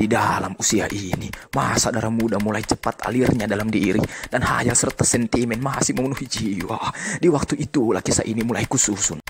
Di dalam usia ini, masa darah muda mulai cepat alirnya dalam diri dan hanya serta sentimen masih memenuhi jiwa. Di waktu itulah kisah ini mulai kususun.